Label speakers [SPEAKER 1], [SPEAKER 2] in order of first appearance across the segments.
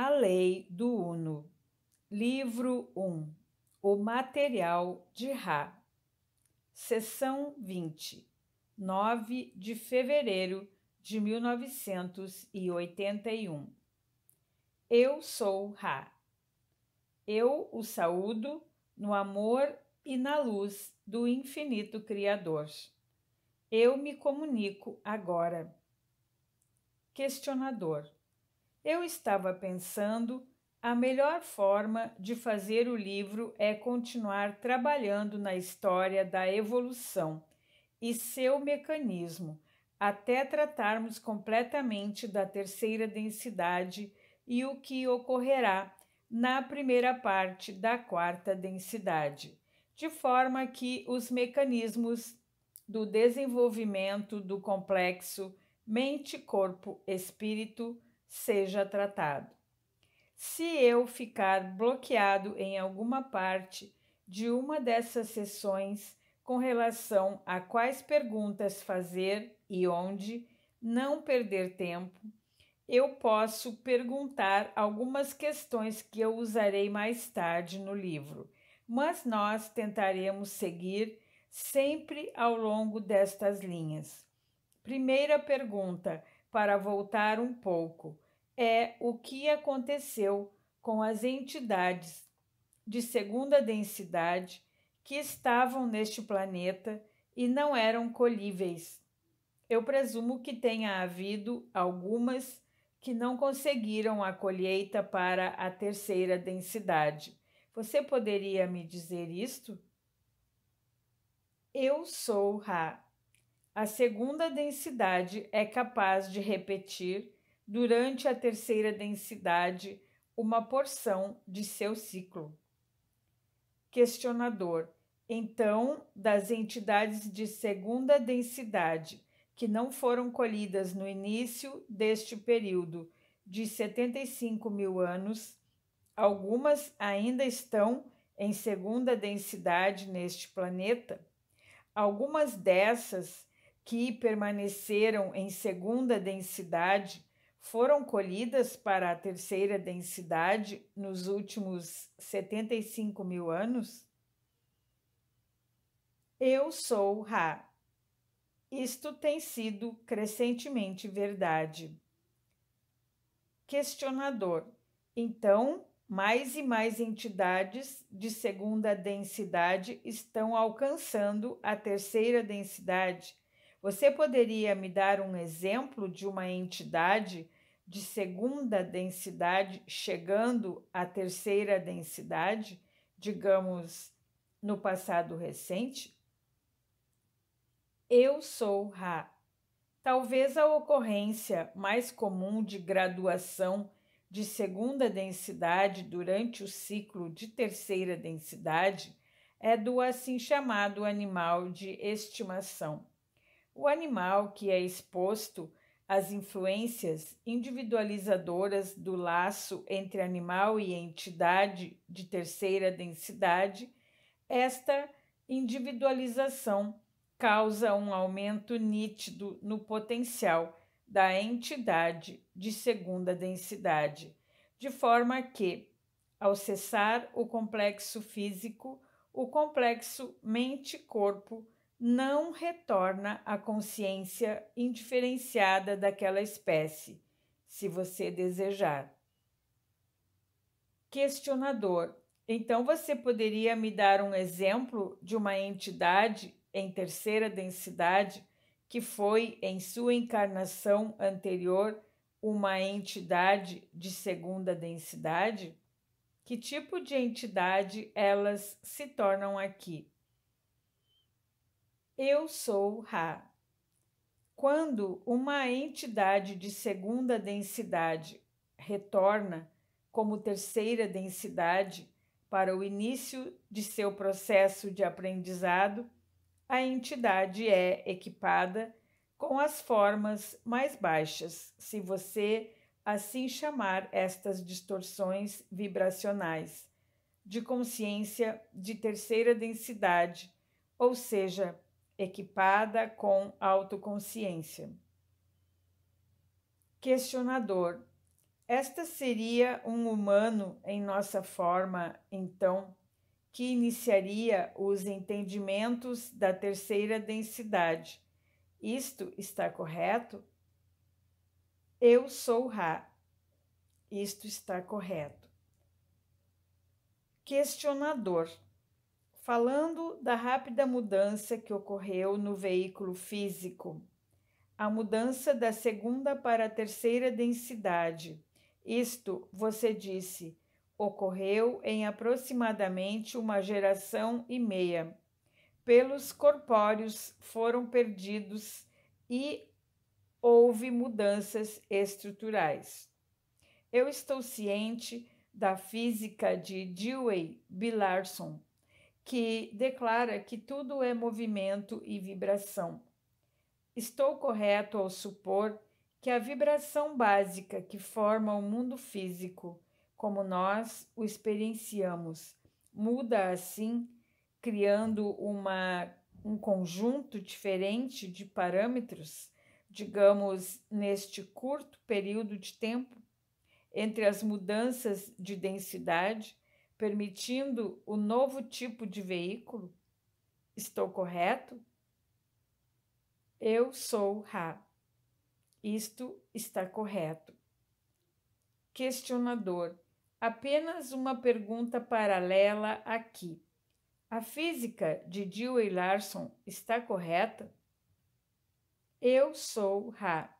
[SPEAKER 1] A Lei do Uno, Livro 1 O Material de Ra, Seção 20, 9 de fevereiro de 1981. Eu sou Ra. Eu o saúdo no amor e na luz do infinito Criador. Eu me comunico agora. Questionador eu estava pensando, a melhor forma de fazer o livro é continuar trabalhando na história da evolução e seu mecanismo, até tratarmos completamente da terceira densidade e o que ocorrerá na primeira parte da quarta densidade, de forma que os mecanismos do desenvolvimento do complexo mente-corpo-espírito seja tratado. Se eu ficar bloqueado em alguma parte de uma dessas sessões com relação a quais perguntas fazer e onde, não perder tempo, eu posso perguntar algumas questões que eu usarei mais tarde no livro, mas nós tentaremos seguir sempre ao longo destas linhas. Primeira pergunta: para voltar um pouco, é o que aconteceu com as entidades de segunda densidade que estavam neste planeta e não eram colhíveis. Eu presumo que tenha havido algumas que não conseguiram a colheita para a terceira densidade. Você poderia me dizer isto? Eu sou Ra a segunda densidade é capaz de repetir, durante a terceira densidade, uma porção de seu ciclo. Questionador: Então, das entidades de segunda densidade que não foram colhidas no início deste período de 75 mil anos, algumas ainda estão em segunda densidade neste planeta? Algumas dessas que permaneceram em segunda densidade foram colhidas para a terceira densidade nos últimos 75 mil anos? Eu sou Ra. Isto tem sido crescentemente verdade. Questionador: Então, mais e mais entidades de segunda densidade estão alcançando a terceira densidade você poderia me dar um exemplo de uma entidade de segunda densidade chegando à terceira densidade, digamos, no passado recente? Eu sou Ra. Talvez a ocorrência mais comum de graduação de segunda densidade durante o ciclo de terceira densidade é do assim chamado animal de estimação. O animal que é exposto às influências individualizadoras do laço entre animal e entidade de terceira densidade, esta individualização causa um aumento nítido no potencial da entidade de segunda densidade, de forma que, ao cessar o complexo físico, o complexo mente-corpo não retorna à consciência indiferenciada daquela espécie, se você desejar. Questionador: Então você poderia me dar um exemplo de uma entidade em terceira densidade que foi, em sua encarnação anterior, uma entidade de segunda densidade? Que tipo de entidade elas se tornam aqui? Eu sou Ra. Quando uma entidade de segunda densidade retorna como terceira densidade para o início de seu processo de aprendizado, a entidade é equipada com as formas mais baixas, se você assim chamar estas distorções vibracionais, de consciência de terceira densidade, ou seja, equipada com autoconsciência. Questionador: Esta seria um humano em nossa forma, então, que iniciaria os entendimentos da terceira densidade. Isto está correto? Eu sou Ra. Isto está correto. Questionador. Falando da rápida mudança que ocorreu no veículo físico, a mudança da segunda para a terceira densidade, isto, você disse, ocorreu em aproximadamente uma geração e meia. Pelos corpóreos foram perdidos e houve mudanças estruturais. Eu estou ciente da física de Dewey Billarson que declara que tudo é movimento e vibração. Estou correto ao supor que a vibração básica que forma o mundo físico, como nós o experienciamos, muda assim, criando uma, um conjunto diferente de parâmetros, digamos, neste curto período de tempo, entre as mudanças de densidade permitindo o novo tipo de veículo? Estou correto? Eu sou Ra. Isto está correto. Questionador: apenas uma pergunta paralela aqui. A física de Dewey Larson está correta? Eu sou Ra.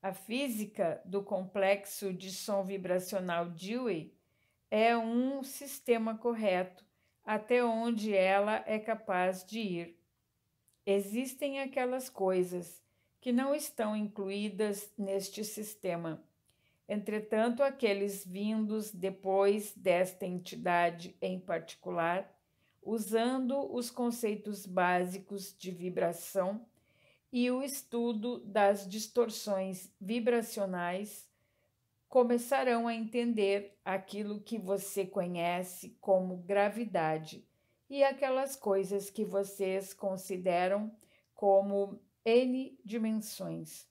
[SPEAKER 1] A física do complexo de som vibracional Dewey é um sistema correto até onde ela é capaz de ir. Existem aquelas coisas que não estão incluídas neste sistema. Entretanto, aqueles vindos depois desta entidade em particular, usando os conceitos básicos de vibração e o estudo das distorções vibracionais, começarão a entender aquilo que você conhece como gravidade e aquelas coisas que vocês consideram como N dimensões.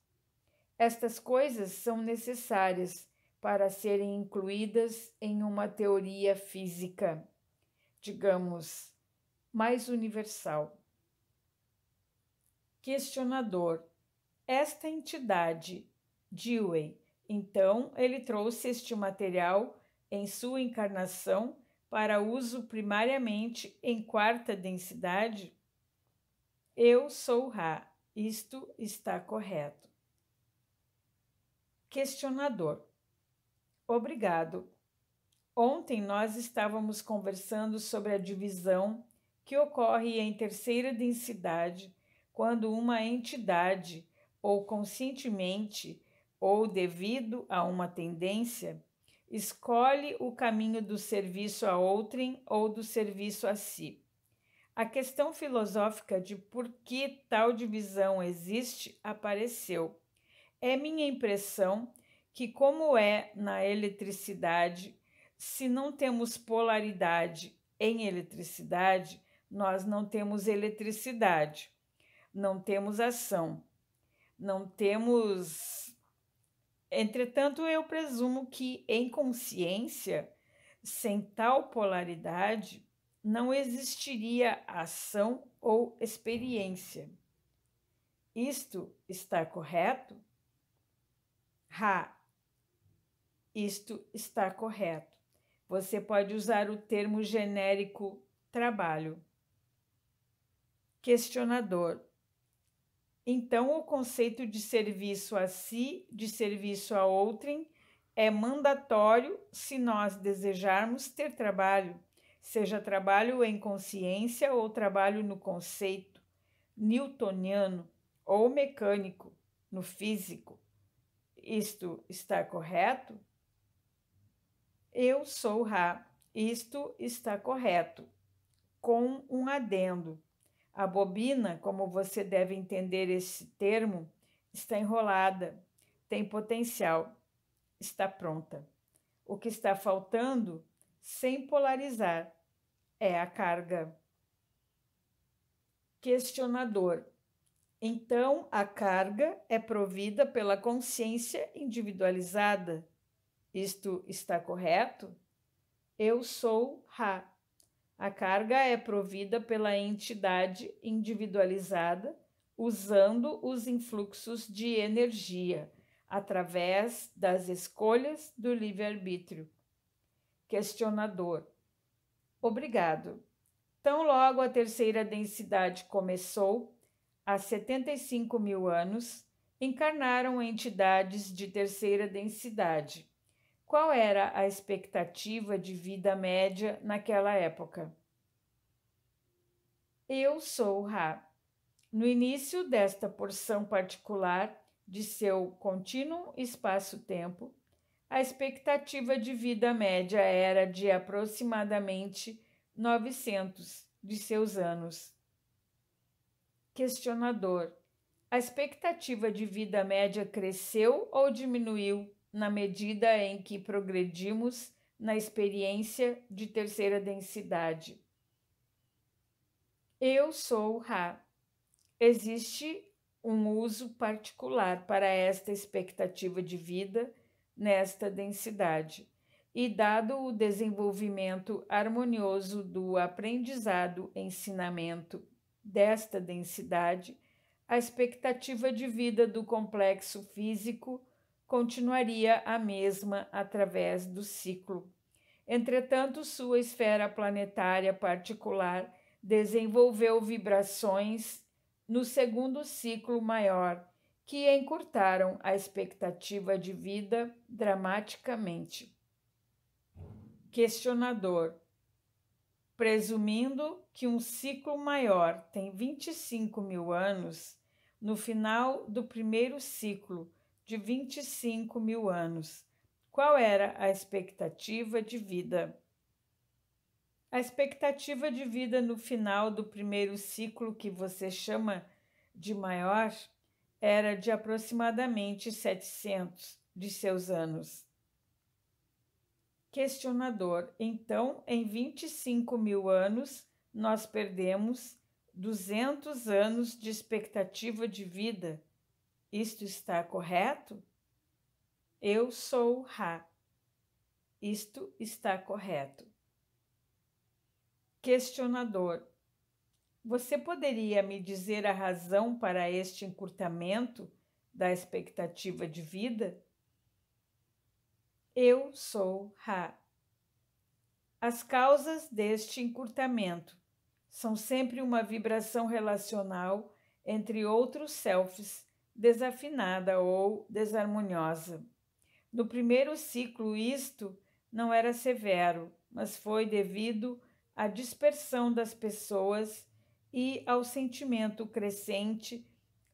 [SPEAKER 1] Estas coisas são necessárias para serem incluídas em uma teoria física, digamos, mais universal. Questionador: Esta entidade, Dewey, então, ele trouxe este material em sua encarnação para uso primariamente em quarta densidade? Eu sou Ra. Isto está correto. Questionador. Obrigado. Ontem nós estávamos conversando sobre a divisão que ocorre em terceira densidade quando uma entidade ou conscientemente ou devido a uma tendência, escolhe o caminho do serviço a outrem ou do serviço a si. A questão filosófica de por que tal divisão existe apareceu. É minha impressão que, como é na eletricidade, se não temos polaridade em eletricidade, nós não temos eletricidade, não temos ação, não temos Entretanto, eu presumo que, em consciência, sem tal polaridade, não existiria ação ou experiência. Isto está correto? Ha! Isto está correto. Você pode usar o termo genérico trabalho. Questionador: então, o conceito de serviço a si, de serviço a outrem, é mandatório se nós desejarmos ter trabalho, seja trabalho em consciência ou trabalho no conceito, newtoniano ou mecânico, no físico. Isto está correto? Eu sou Ra. Isto está correto. Com um adendo. A bobina, como você deve entender esse termo, está enrolada, tem potencial, está pronta. O que está faltando, sem polarizar, é a carga. Questionador. Então, a carga é provida pela consciência individualizada. Isto está correto? Eu sou Ra. A carga é provida pela entidade individualizada usando os influxos de energia através das escolhas do livre-arbítrio. Questionador. Obrigado. Tão logo a terceira densidade começou, há 75 mil anos, encarnaram entidades de terceira densidade, qual era a expectativa de vida média naquela época? Eu sou Ra. No início desta porção particular de seu contínuo espaço-tempo, a expectativa de vida média era de aproximadamente 900 de seus anos. Questionador: A expectativa de vida média cresceu ou diminuiu na medida em que progredimos na experiência de terceira densidade. Eu sou Ra. Existe um uso particular para esta expectativa de vida nesta densidade. E dado o desenvolvimento harmonioso do aprendizado-ensinamento desta densidade, a expectativa de vida do complexo físico continuaria a mesma através do ciclo. Entretanto, sua esfera planetária particular desenvolveu vibrações no segundo ciclo maior, que encurtaram a expectativa de vida dramaticamente. Questionador: Presumindo que um ciclo maior tem 25 mil anos, no final do primeiro ciclo, de 25 mil anos. Qual era a expectativa de vida? A expectativa de vida no final do primeiro ciclo, que você chama de maior, era de aproximadamente 700 de seus anos. Questionador: Então, em 25 mil anos, nós perdemos 200 anos de expectativa de vida isto está correto? Eu sou Ra. Isto está correto. Questionador: Você poderia me dizer a razão para este encurtamento da expectativa de vida? Eu sou Ra. As causas deste encurtamento são sempre uma vibração relacional entre outros selfs desafinada ou desarmoniosa. No primeiro ciclo, isto não era severo, mas foi devido à dispersão das pessoas e ao sentimento crescente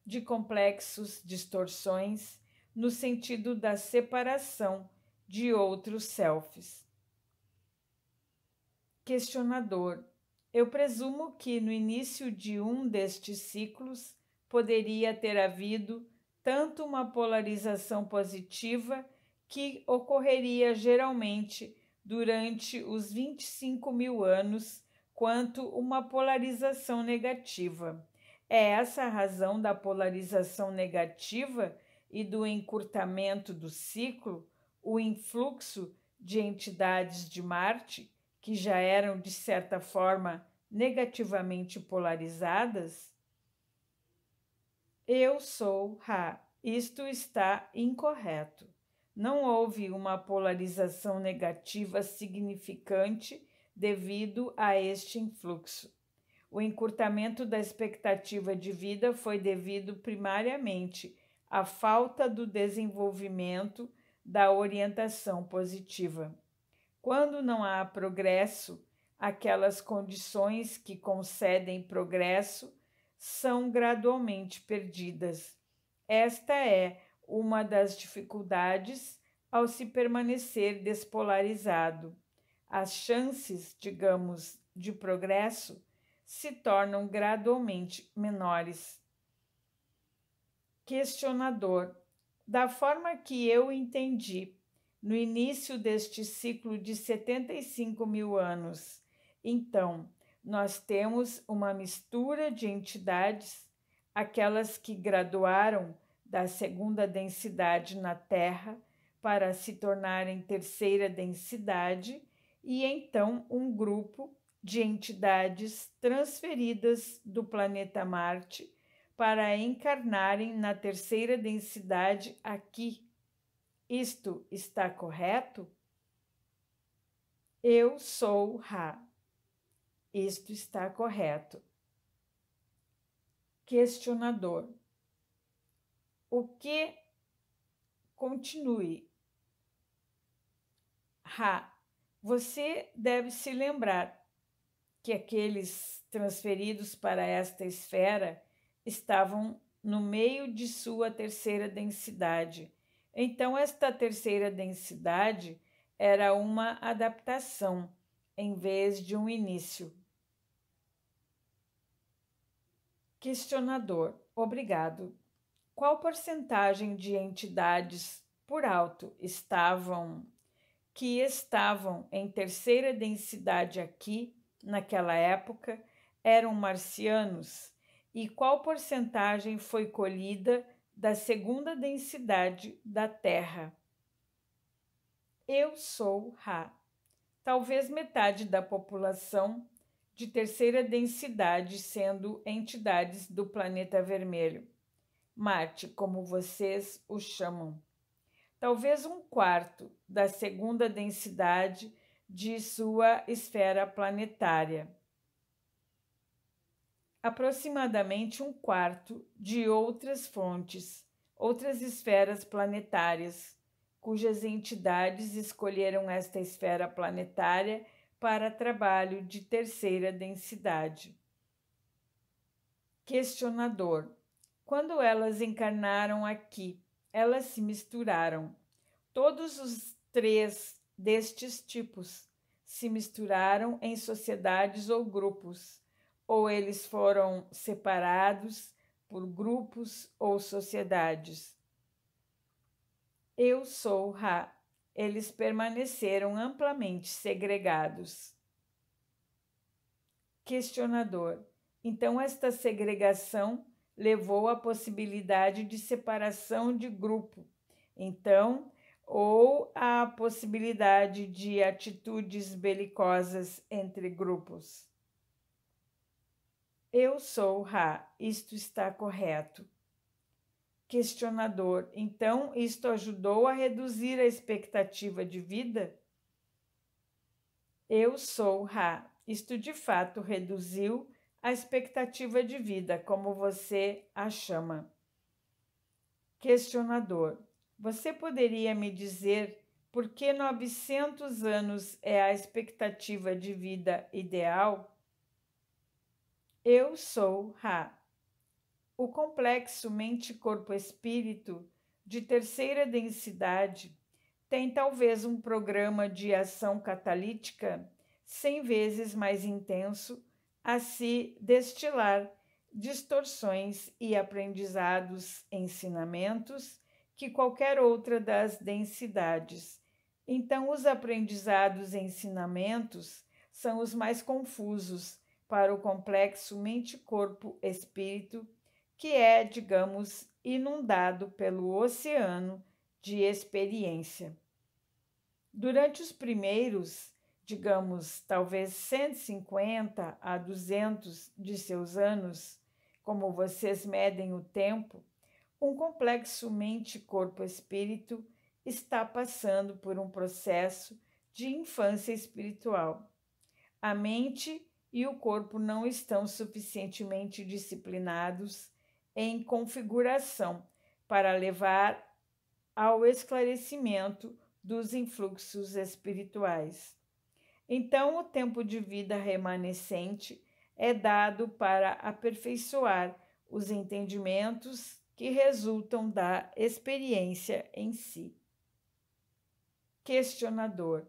[SPEAKER 1] de complexos distorções no sentido da separação de outros selves. Questionador: Eu presumo que no início de um destes ciclos poderia ter havido tanto uma polarização positiva que ocorreria geralmente durante os 25 mil anos, quanto uma polarização negativa. É essa a razão da polarização negativa e do encurtamento do ciclo, o influxo de entidades de Marte, que já eram de certa forma negativamente polarizadas, eu sou Ra. Isto está incorreto. Não houve uma polarização negativa significante devido a este influxo. O encurtamento da expectativa de vida foi devido primariamente à falta do desenvolvimento da orientação positiva. Quando não há progresso, aquelas condições que concedem progresso são gradualmente perdidas. Esta é uma das dificuldades ao se permanecer despolarizado. As chances, digamos, de progresso se tornam gradualmente menores. Questionador: Da forma que eu entendi, no início deste ciclo de 75 mil anos, então, nós temos uma mistura de entidades, aquelas que graduaram da segunda densidade na Terra para se tornarem terceira densidade, e então um grupo de entidades transferidas do planeta Marte para encarnarem na terceira densidade aqui. Isto está correto? Eu sou Ra. Isto está correto. Questionador: O que continue? Ha. você deve se lembrar que aqueles transferidos para esta esfera estavam no meio de sua terceira densidade. Então, esta terceira densidade era uma adaptação em vez de um início. Questionador: Obrigado. Qual porcentagem de entidades por alto estavam que estavam em terceira densidade aqui naquela época eram marcianos e qual porcentagem foi colhida da segunda densidade da Terra? Eu sou Ra. Talvez metade da população de terceira densidade, sendo entidades do planeta vermelho, Marte, como vocês o chamam. Talvez um quarto da segunda densidade de sua esfera planetária. Aproximadamente um quarto de outras fontes, outras esferas planetárias, cujas entidades escolheram esta esfera planetária para trabalho de terceira densidade. Questionador: Quando elas encarnaram aqui, elas se misturaram. Todos os três destes tipos se misturaram em sociedades ou grupos, ou eles foram separados por grupos ou sociedades. Eu sou Ra eles permaneceram amplamente segregados. Questionador: então esta segregação levou à possibilidade de separação de grupo, então, ou à possibilidade de atitudes belicosas entre grupos. Eu sou Ra, isto está correto. Questionador: Então, isto ajudou a reduzir a expectativa de vida? Eu sou Ra. Isto de fato reduziu a expectativa de vida, como você a chama. Questionador: Você poderia me dizer por que 900 anos é a expectativa de vida ideal? Eu sou Ra o complexo mente-corpo-espírito de terceira densidade tem talvez um programa de ação catalítica cem vezes mais intenso a se destilar distorções e aprendizados, ensinamentos que qualquer outra das densidades. Então, os aprendizados e ensinamentos são os mais confusos para o complexo mente-corpo-espírito que é, digamos, inundado pelo oceano de experiência. Durante os primeiros, digamos, talvez 150 a 200 de seus anos, como vocês medem o tempo, um complexo mente-corpo-espírito está passando por um processo de infância espiritual. A mente e o corpo não estão suficientemente disciplinados em configuração para levar ao esclarecimento dos influxos espirituais. Então, o tempo de vida remanescente é dado para aperfeiçoar os entendimentos que resultam da experiência em si. Questionador: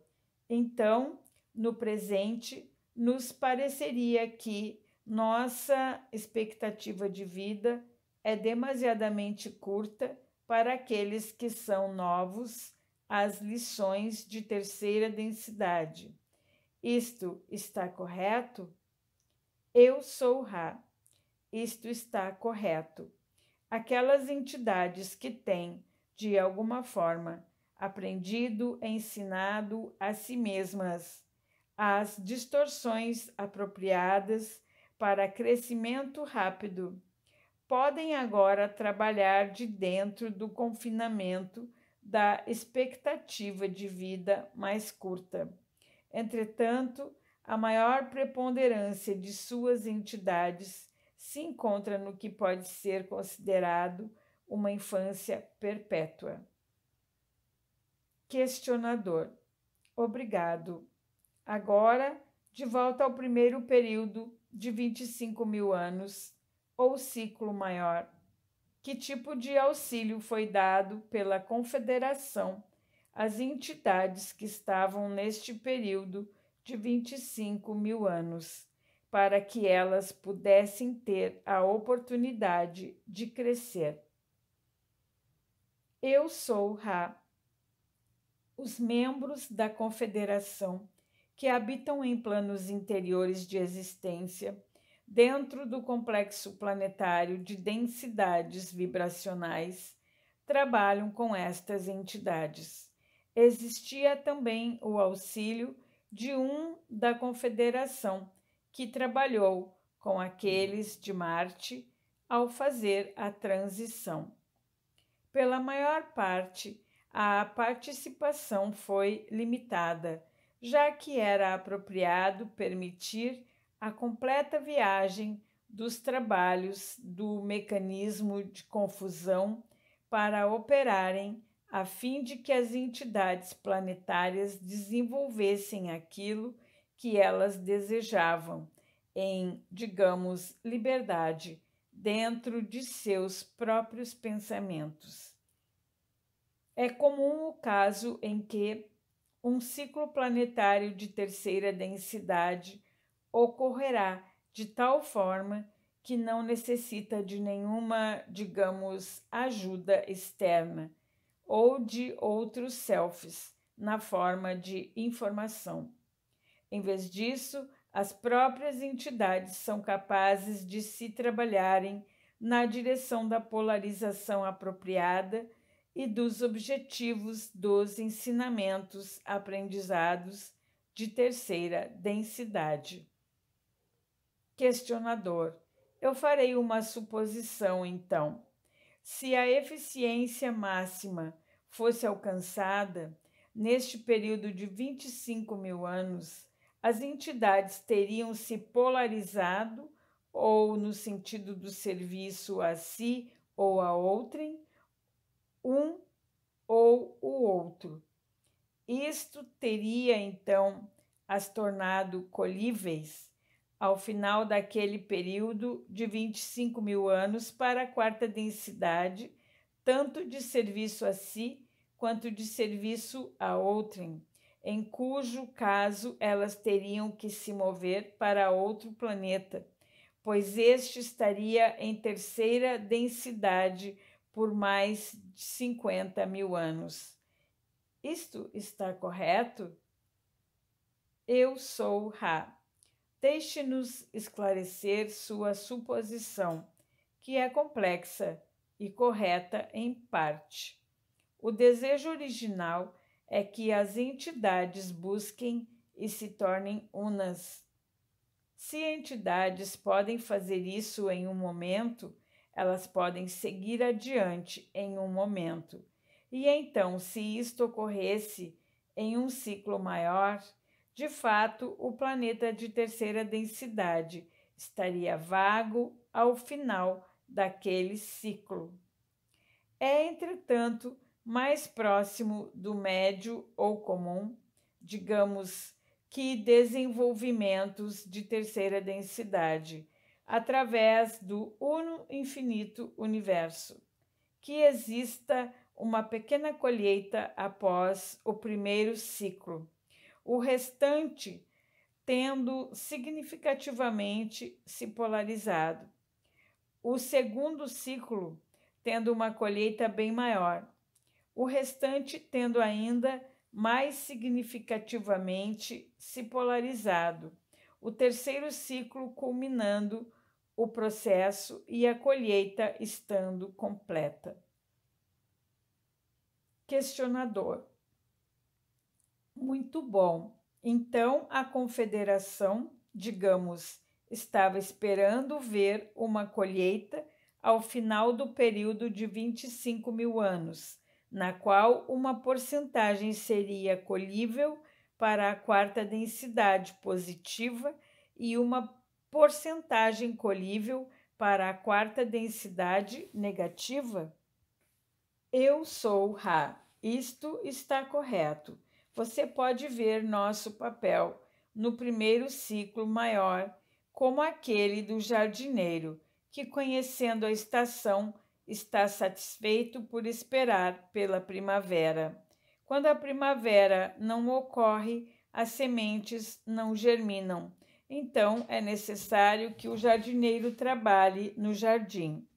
[SPEAKER 1] Então, no presente, nos pareceria que nossa expectativa de vida é demasiadamente curta para aqueles que são novos às lições de terceira densidade. Isto está correto? Eu sou Ra. Isto está correto. Aquelas entidades que têm, de alguma forma, aprendido, ensinado a si mesmas as distorções apropriadas para crescimento rápido podem agora trabalhar de dentro do confinamento da expectativa de vida mais curta. Entretanto, a maior preponderância de suas entidades se encontra no que pode ser considerado uma infância perpétua. Questionador: Obrigado. Agora, de volta ao primeiro período de 25 mil anos ou ciclo maior? Que tipo de auxílio foi dado pela Confederação às entidades que estavam neste período de 25 mil anos, para que elas pudessem ter a oportunidade de crescer? Eu sou Ra. Os membros da Confederação que habitam em planos interiores de existência dentro do complexo planetário de densidades vibracionais trabalham com estas entidades. Existia também o auxílio de um da Confederação, que trabalhou com aqueles de Marte ao fazer a transição. Pela maior parte, a participação foi limitada, já que era apropriado permitir a completa viagem dos trabalhos do mecanismo de confusão para operarem a fim de que as entidades planetárias desenvolvessem aquilo que elas desejavam em, digamos, liberdade dentro de seus próprios pensamentos. É comum o caso em que um ciclo planetário de terceira densidade ocorrerá de tal forma que não necessita de nenhuma, digamos, ajuda externa ou de outros selfs na forma de informação. Em vez disso, as próprias entidades são capazes de se trabalharem na direção da polarização apropriada e dos objetivos dos ensinamentos aprendizados de terceira densidade. Questionador. Eu farei uma suposição, então. Se a eficiência máxima fosse alcançada, neste período de 25 mil anos, as entidades teriam se polarizado ou no sentido do serviço a si ou a outrem, um ou o outro. Isto teria então as tornado colíveis ao final daquele período de 25 mil anos para a quarta densidade, tanto de serviço a si quanto de serviço a outrem, em cujo caso elas teriam que se mover para outro planeta, pois este estaria em terceira densidade por mais de 50 mil anos. Isto está correto? Eu sou Ra. Deixe-nos esclarecer sua suposição, que é complexa e correta em parte. O desejo original é que as entidades busquem e se tornem unas. Se entidades podem fazer isso em um momento, elas podem seguir adiante em um momento. E então, se isto ocorresse em um ciclo maior, de fato, o planeta de terceira densidade estaria vago ao final daquele ciclo. É, entretanto, mais próximo do médio ou comum, digamos que desenvolvimentos de terceira densidade, através do uno infinito universo, que exista uma pequena colheita após o primeiro ciclo o restante tendo significativamente se polarizado. O segundo ciclo tendo uma colheita bem maior, o restante tendo ainda mais significativamente se polarizado. O terceiro ciclo culminando o processo e a colheita estando completa. Questionador muito bom. Então a confederação, digamos, estava esperando ver uma colheita ao final do período de 25 mil anos, na qual uma porcentagem seria colhível para a quarta densidade positiva e uma porcentagem colhível para a quarta densidade negativa? Eu sou Ra. Isto está correto você pode ver nosso papel no primeiro ciclo maior, como aquele do jardineiro, que, conhecendo a estação, está satisfeito por esperar pela primavera. Quando a primavera não ocorre, as sementes não germinam. Então é necessário que o jardineiro trabalhe no jardim.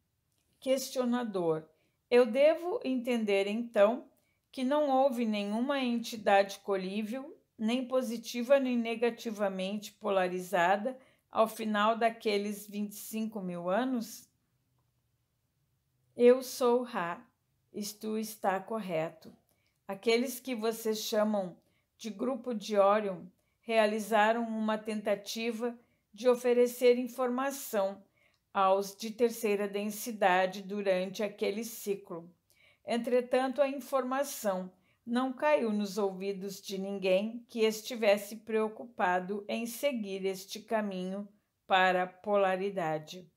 [SPEAKER 1] Questionador: Eu devo entender então que não houve nenhuma entidade colível, nem positiva nem negativamente polarizada ao final daqueles 25 mil anos? Eu sou Ra, isto está correto. Aqueles que vocês chamam de grupo de Orion realizaram uma tentativa de oferecer informação aos de terceira densidade durante aquele ciclo. Entretanto, a informação não caiu nos ouvidos de ninguém que estivesse preocupado em seguir este caminho para a polaridade.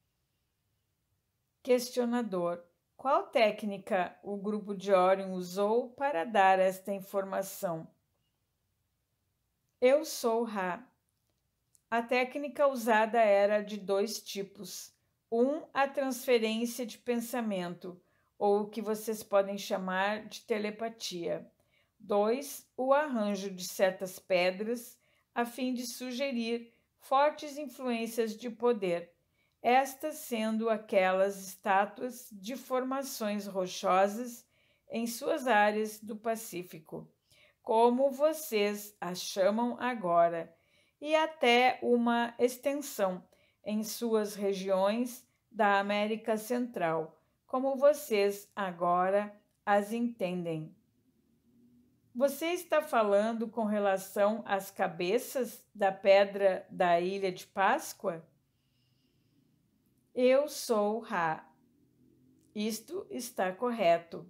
[SPEAKER 1] Questionador: Qual técnica o grupo de Orion usou para dar esta informação? Eu sou Ra. A técnica usada era de dois tipos: um, a transferência de pensamento ou o que vocês podem chamar de telepatia. 2. O arranjo de certas pedras a fim de sugerir fortes influências de poder, estas sendo aquelas estátuas de formações rochosas em suas áreas do Pacífico, como vocês as chamam agora, e até uma extensão em suas regiões da América Central como vocês agora as entendem. Você está falando com relação às cabeças da pedra da ilha de Páscoa? Eu sou Ra. Isto está correto.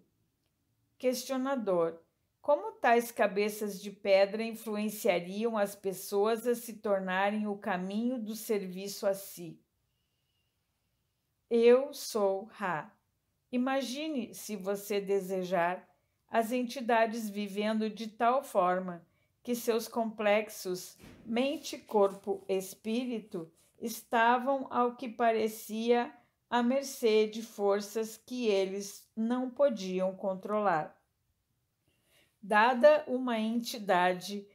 [SPEAKER 1] Questionador: Como tais cabeças de pedra influenciariam as pessoas a se tornarem o caminho do serviço a si? Eu sou Ra. Imagine, se você desejar, as entidades vivendo de tal forma que seus complexos mente, corpo, espírito estavam ao que parecia à mercê de forças que eles não podiam controlar. Dada uma entidade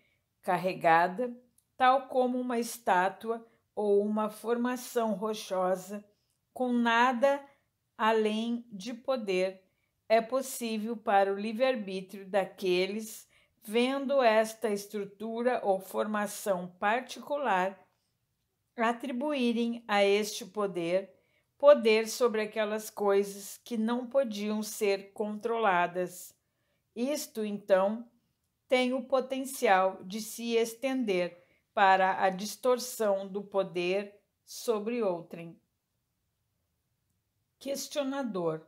[SPEAKER 1] carregada, tal como uma estátua ou uma formação rochosa, com nada além de poder, é possível para o livre-arbítrio daqueles vendo esta estrutura ou formação particular atribuírem a este poder poder sobre aquelas coisas que não podiam ser controladas. Isto, então, tem o potencial de se estender para a distorção do poder sobre outrem. Questionador: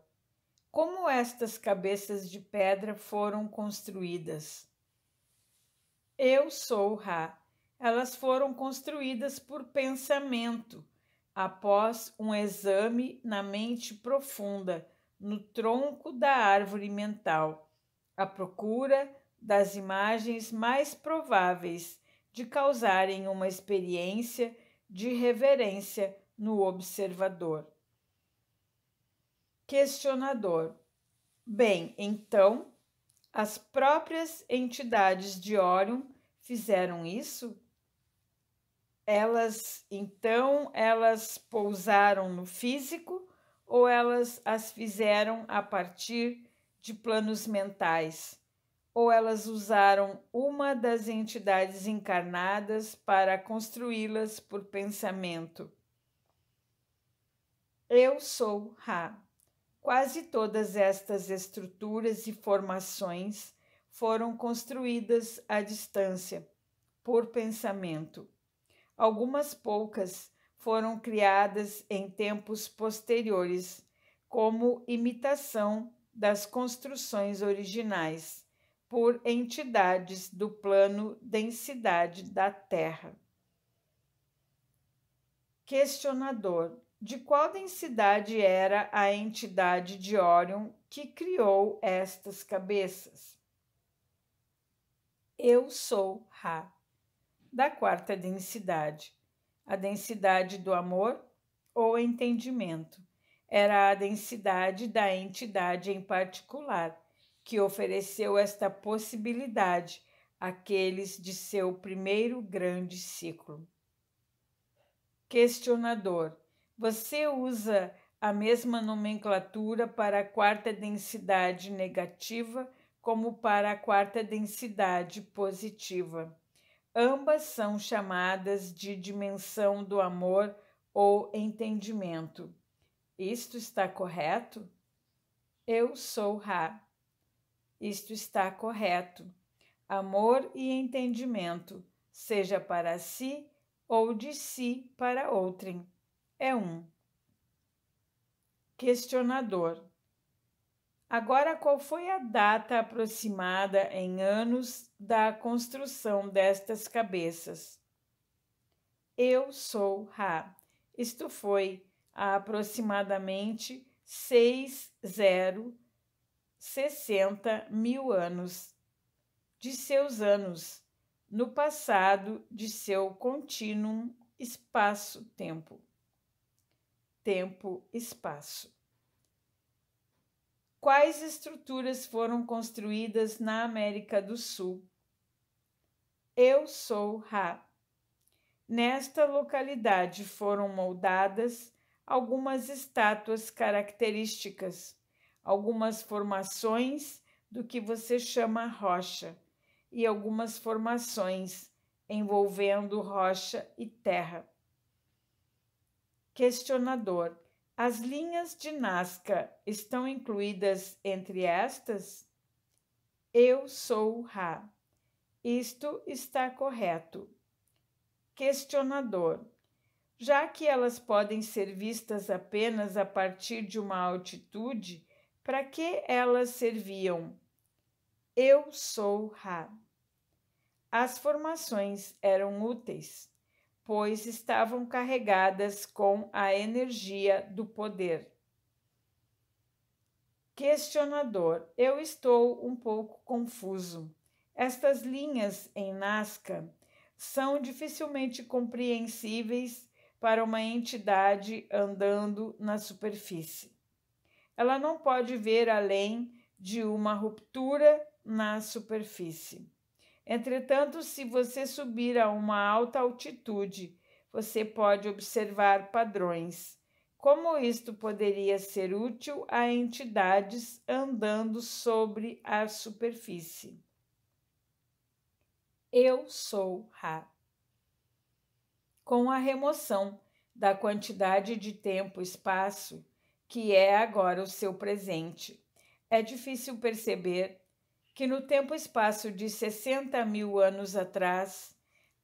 [SPEAKER 1] Como estas cabeças de pedra foram construídas? Eu sou Ra. Elas foram construídas por pensamento, após um exame na mente profunda, no tronco da árvore mental, à procura das imagens mais prováveis de causarem uma experiência de reverência no observador. Questionador: Bem, então, as próprias entidades de Orion fizeram isso? Elas, então, elas pousaram no físico ou elas as fizeram a partir de planos mentais? ou elas usaram uma das entidades encarnadas para construí-las por pensamento. Eu sou Ra. Quase todas estas estruturas e formações foram construídas à distância, por pensamento. Algumas poucas foram criadas em tempos posteriores, como imitação das construções originais por entidades do plano densidade da Terra. Questionador de qual densidade era a entidade de Orion que criou estas cabeças? Eu sou Ra, da quarta densidade, a densidade do amor ou entendimento. Era a densidade da entidade em particular que ofereceu esta possibilidade àqueles de seu primeiro grande ciclo. Questionador você usa a mesma nomenclatura para a quarta densidade negativa como para a quarta densidade positiva. Ambas são chamadas de dimensão do amor ou entendimento. Isto está correto? Eu sou Ra. Isto está correto. Amor e entendimento, seja para si ou de si para outrem é um. Questionador. Agora, qual foi a data aproximada em anos da construção destas cabeças? Eu sou Ra. Isto foi há aproximadamente 6060 mil anos de seus anos no passado de seu contínuo espaço-tempo tempo-espaço. Quais estruturas foram construídas na América do Sul? Eu sou Ra. Nesta localidade foram moldadas algumas estátuas características, algumas formações do que você chama rocha e algumas formações envolvendo rocha e terra. Questionador: As linhas de Nazca estão incluídas entre estas? Eu sou Ra. Isto está correto. Questionador: Já que elas podem ser vistas apenas a partir de uma altitude, para que elas serviam? Eu sou Ra. As formações eram úteis pois estavam carregadas com a energia do poder. Questionador: Eu estou um pouco confuso. Estas linhas em Nazca são dificilmente compreensíveis para uma entidade andando na superfície. Ela não pode ver além de uma ruptura na superfície. Entretanto, se você subir a uma alta altitude, você pode observar padrões. Como isto poderia ser útil a entidades andando sobre a superfície? Eu sou Ra. Com a remoção da quantidade de tempo e espaço que é agora o seu presente, é difícil perceber que no tempo espaço de 60 mil anos atrás,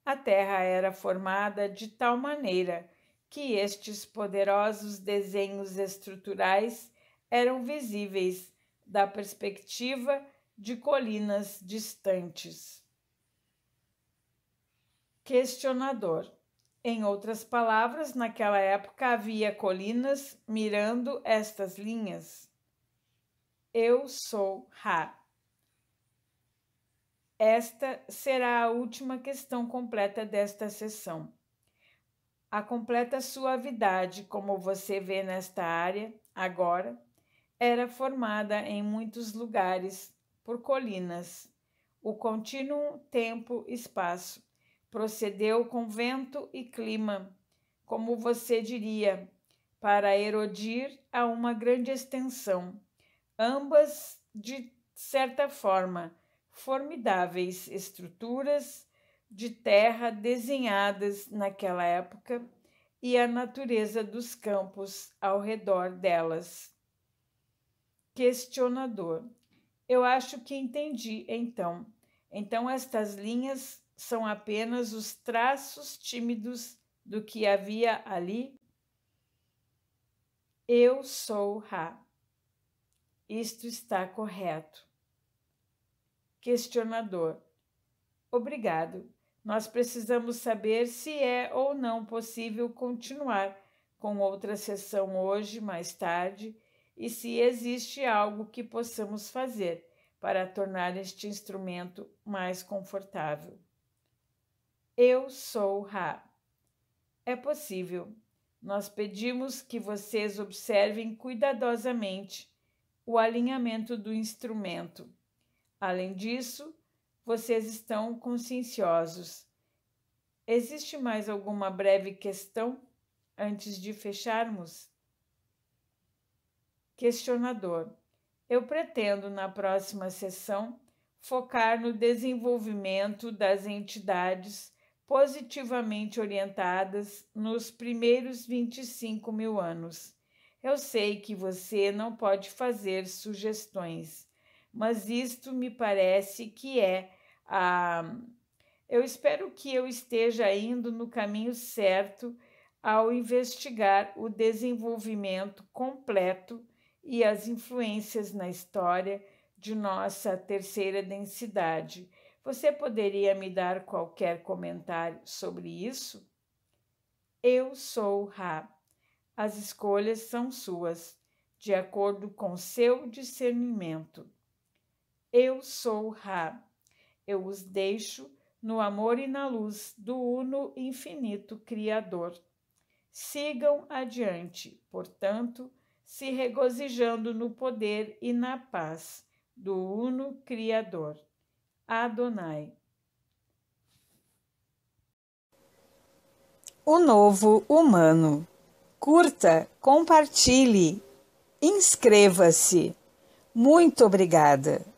[SPEAKER 1] a Terra era formada de tal maneira que estes poderosos desenhos estruturais eram visíveis da perspectiva de colinas distantes. Questionador. Em outras palavras, naquela época havia colinas mirando estas linhas. Eu sou Ra. Esta será a última questão completa desta sessão. A completa suavidade, como você vê nesta área agora, era formada em muitos lugares por colinas. O contínuo tempo-espaço procedeu com vento e clima, como você diria, para erodir a uma grande extensão, ambas de certa forma formidáveis estruturas de terra desenhadas naquela época e a natureza dos campos ao redor delas. Questionador. Eu acho que entendi, então. Então, estas linhas são apenas os traços tímidos do que havia ali? Eu sou Ra. Isto está correto questionador. Obrigado. Nós precisamos saber se é ou não possível continuar com outra sessão hoje, mais tarde, e se existe algo que possamos fazer para tornar este instrumento mais confortável. Eu sou Ra. É possível. Nós pedimos que vocês observem cuidadosamente o alinhamento do instrumento Além disso, vocês estão conscienciosos. Existe mais alguma breve questão antes de fecharmos? Questionador: Eu pretendo, na próxima sessão, focar no desenvolvimento das entidades positivamente orientadas nos primeiros 25 mil anos. Eu sei que você não pode fazer sugestões mas isto me parece que é a. Ah, eu espero que eu esteja indo no caminho certo ao investigar o desenvolvimento completo e as influências na história de nossa terceira densidade. Você poderia me dar qualquer comentário sobre isso? Eu sou Ra. As escolhas são suas, de acordo com seu discernimento. Eu sou Ra. Eu os deixo no amor e na luz do Uno Infinito Criador. Sigam adiante, portanto, se regozijando no poder e na paz do Uno Criador. Adonai. O novo humano. Curta, compartilhe, inscreva-se. Muito obrigada.